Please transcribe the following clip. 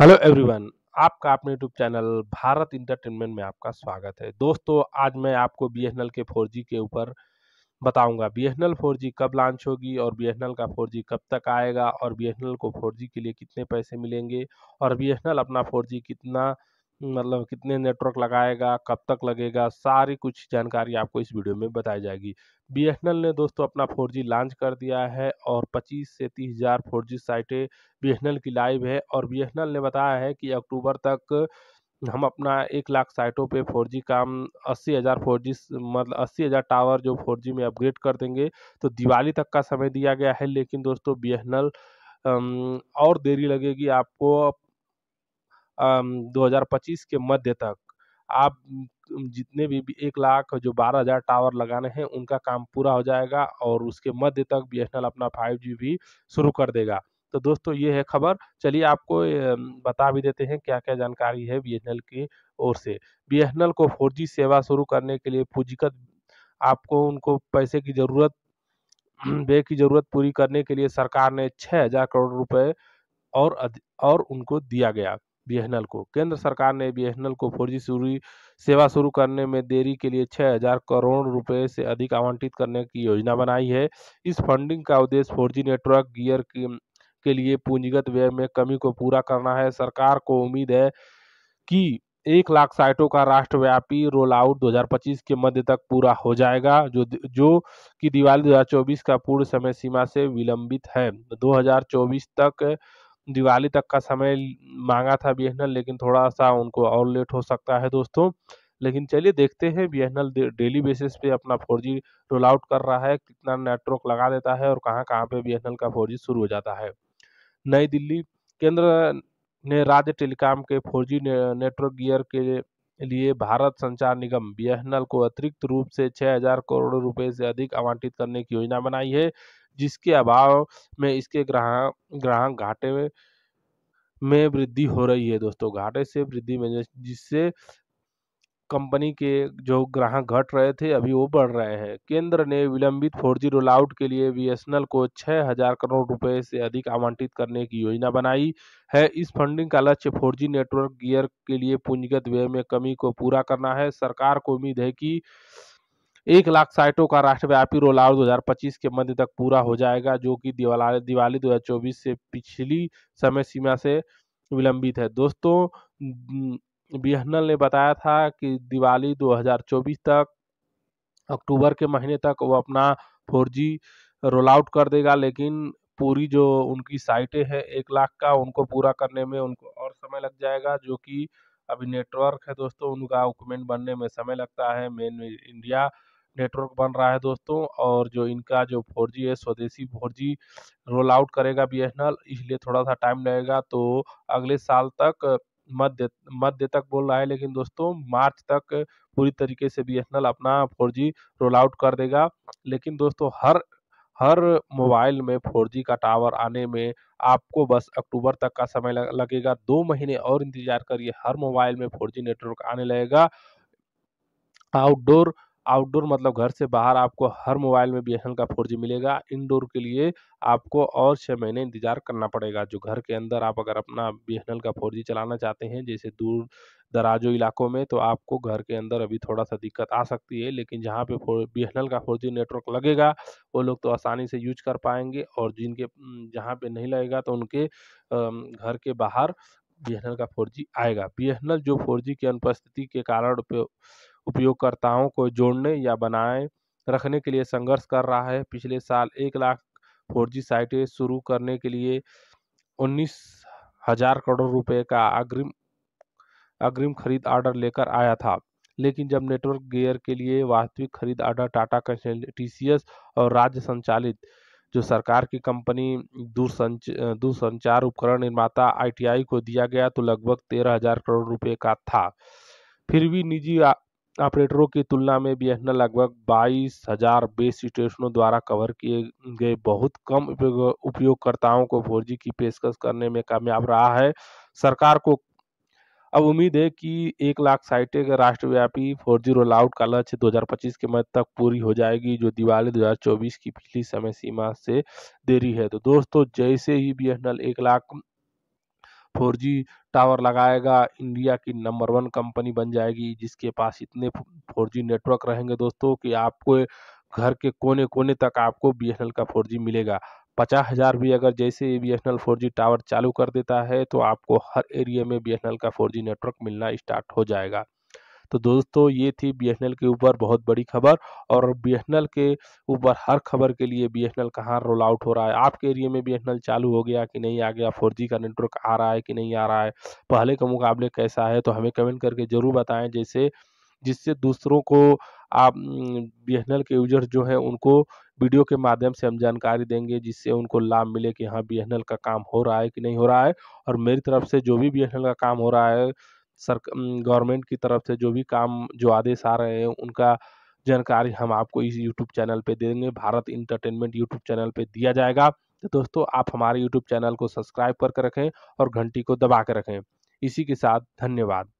hello everyone आपका अपने YouTube channel Bharat entertainment में आपका स्वागत है दोस्तों आज मैं आपको बी एन एल के फोर जी के ऊपर बताऊंगा B N L four G कब लॉन्च होगी और बी एन एल का फोर जी कब तक आएगा और बी एन एल को फोर जी के लिए कितने पैसे मिलेंगे और बी एन एल अपना फोर जी कितना मतलब कितने नेटवर्क लगाएगा कब तक लगेगा सारी कुछ जानकारी आपको इस वीडियो में बताई जाएगी बी ने दोस्तों अपना फोर लॉन्च कर दिया है और 25 से तीस हज़ार फोर साइटें बी की लाइव है और बी ने बताया है कि अक्टूबर तक हम अपना एक लाख साइटों पे 4G काम अस्सी हज़ार फोर मतलब अस्सी हज़ार टावर जो 4G में अपग्रेड कर देंगे तो दिवाली तक का समय दिया गया है लेकिन दोस्तों बी और देरी लगेगी आपको 2025 के मध्य तक आप जितने भी एक लाख जो बारह हज़ार टावर लगाने हैं उनका काम पूरा हो जाएगा और उसके मध्य तक बी अपना फाइव भी शुरू कर देगा तो दोस्तों ये है खबर चलिए आपको बता भी देते हैं क्या क्या जानकारी है बी की ओर से बी को फोर सेवा शुरू करने के लिए पूंजीगत आपको उनको पैसे की ज़रूरत वे की ज़रूरत पूरी करने के लिए सरकार ने छः हज़ार करोड़ रुपए और और उनको दिया गया बीएनएल को केंद्र सरकार ने बीएनएल को फोर जी सेवा शुरू करने में देरी के लिए 6000 करोड़ रुपए से अधिक आवंटित करने की योजना बनाई है इस फंडिंग का उद्देश्य फोर नेटवर्क गियर के लिए पूंजीगत व्यय में कमी को पूरा करना है सरकार को उम्मीद है कि एक लाख साइटों का राष्ट्रव्यापी रोल आउट 2025 के मध्य तक पूरा हो जाएगा जो जो कि दिवाली 2024 का पूर्ण समय सीमा से विलंबित है 2024 तक दिवाली तक का समय मांगा था बी लेकिन थोड़ा सा उनको और लेट हो सकता है दोस्तों लेकिन चलिए देखते हैं बी डेली बेसिस पे अपना फोर जी रोल आउट कर रहा है कितना नेटवर्क लगा देता है और कहाँ कहाँ पे बी का फोर शुरू हो जाता है नई दिल्ली केंद्र ने राज्य टेलीकॉम के फोर नेटवर्क गियर के लिए भारत संचार निगम बी को अतिरिक्त रूप से 6000 करोड़ रुपए से अधिक आवंटित करने की योजना बनाई है जिसके अभाव में इसके ग्राहक ग्राहक घाटे में में वृद्धि हो रही है दोस्तों घाटे से वृद्धि में जिससे कंपनी के जो ग्राहक घट रहे थे अभी वो बढ़ रहे हैं केंद्र ने विलंबित फोर जी रोल आउट के लिए बीएसएनएल को छः हजार करोड़ रुपए से अधिक आवंटित करने की योजना बनाई है इस फंडिंग का लक्ष्य फोर जी नेटवर्क गियर के लिए पूंजीगत व्यय में कमी को पूरा करना है सरकार को उम्मीद है कि एक लाख साइटों का राष्ट्रव्यापी रोल आउट दो के मध्य तक पूरा हो जाएगा जो कि दिवाली दिवाली दो से पिछली समय सीमा से विलंबित है दोस्तों बीहनल ने बताया था कि दिवाली 2024 तक अक्टूबर के महीने तक वो अपना 4G रोल आउट कर देगा लेकिन पूरी जो उनकी साइटें हैं एक लाख का उनको पूरा करने में उनको और समय लग जाएगा जो कि अभी नेटवर्क है दोस्तों उनका डॉक्यूमेंट बनने में समय लगता है मेन इंडिया नेटवर्क बन रहा है दोस्तों और जो इनका जो फोर जी है स्वदेशी फोर जी रोल आउट करेगा बी इसलिए थोड़ा सा टाइम लगेगा तो अगले साल तक मध्य मध्य तक बोल रहा है लेकिन दोस्तों मार्च तक पूरी तरीके से बी अपना फोर जी रोल आउट कर देगा लेकिन दोस्तों हर हर मोबाइल में 4G का टावर आने में आपको बस अक्टूबर तक का समय लगेगा दो महीने और इंतजार करिए हर मोबाइल में 4G नेटवर्क आने लगेगा आउटडोर आउटडोर मतलब घर से बाहर आपको हर मोबाइल में बी का फोर मिलेगा इनडोर के लिए आपको और छः महीने इंतज़ार करना पड़ेगा जो घर के अंदर आप अगर अपना बी का फोर चलाना चाहते हैं जैसे दूर दराजो इलाकों में तो आपको घर के अंदर अभी थोड़ा सा दिक्कत आ सकती है लेकिन जहाँ पे फोर बी का फोर नेटवर्क लगेगा वो लोग तो आसानी से यूज कर पाएंगे और जिनके जहाँ पर नहीं लगेगा तो उनके घर के बाहर बी का फोर आएगा बी जो फोर की अनुपस्थिति के कारण उपयोगकर्ताओं को जोड़ने या बनाए रखने के लिए संघर्ष कर रहा है पिछले साल एक लाख फोर जी साइटें शुरू करने के लिए उन्नीस हजार करोड़ रुपए का अग्रिम अग्रिम खरीद ऑर्डर लेकर आया था लेकिन जब नेटवर्क गियर के लिए वास्तविक खरीद ऑर्डर टाटा कंसल्टीसीएस और राज्य संचालित जो सरकार की कंपनी दूरसंच दूरसंचार उपकरण निर्माता आईटीआई को दिया गया तो लगभग तेरह हजार करोड़ रुपए का था फिर भी निजी ऑपरेटरों की तुलना में बीएसएनएल लगभग बाईस हजार बेस स्टेशनों द्वारा कवर किए गए बहुत कम उपयोगकर्ताओं को फोर की पेशकश करने में कामयाब रहा है सरकार को अब उम्मीद है कि एक लाख साइटें राष्ट्रव्यापी फोर जी रोल आउट का लक्ष्य 2025 के मध्य तक पूरी हो जाएगी जो दिवाली 2024 की पिछली समय सीमा से देरी है तो दोस्तों जैसे ही बी एक लाख फोर जी टावर लगाएगा इंडिया की नंबर वन कंपनी बन जाएगी जिसके पास इतने फोर जी नेटवर्क रहेंगे दोस्तों कि आपको घर के कोने कोने तक आपको बी का फोर मिलेगा पचास हज़ार भी अगर जैसे B S N L four G tower चालू कर देता है तो आपको हर एरिया में बी एस एन एल का फोर जी नेटवर्क मिलना स्टार्ट हो जाएगा तो दोस्तों ये थी बी के ऊपर बहुत बड़ी खबर और बी के ऊपर हर खबर के लिए बी कहाँ रोल आउट हो रहा है आपके एरिए में बी चालू हो गया कि नहीं आ गया फोर का नेटवर्क आ रहा है कि नहीं आ रहा है पहले के मुकाबले कैसा है तो हमें कमेंट करके ज़रूर बताएं जैसे जिससे दूसरों को आप बी के यूजर्स जो हैं उनको वीडियो के माध्यम से हम जानकारी देंगे जिससे उनको लाभ मिले कि हाँ बी का काम हो रहा है कि नहीं हो रहा है और मेरी तरफ से जो भी बी का काम हो रहा है सर गवर्नमेंट की तरफ से जो भी काम जो आदेश आ रहे हैं उनका जानकारी हम आपको इस यूट्यूब चैनल पे दे देंगे भारत इंटरटेनमेंट यूट्यूब चैनल पे दिया जाएगा तो दोस्तों आप हमारे यूट्यूब चैनल को सब्सक्राइब करके रखें और घंटी को दबा के रखें इसी के साथ धन्यवाद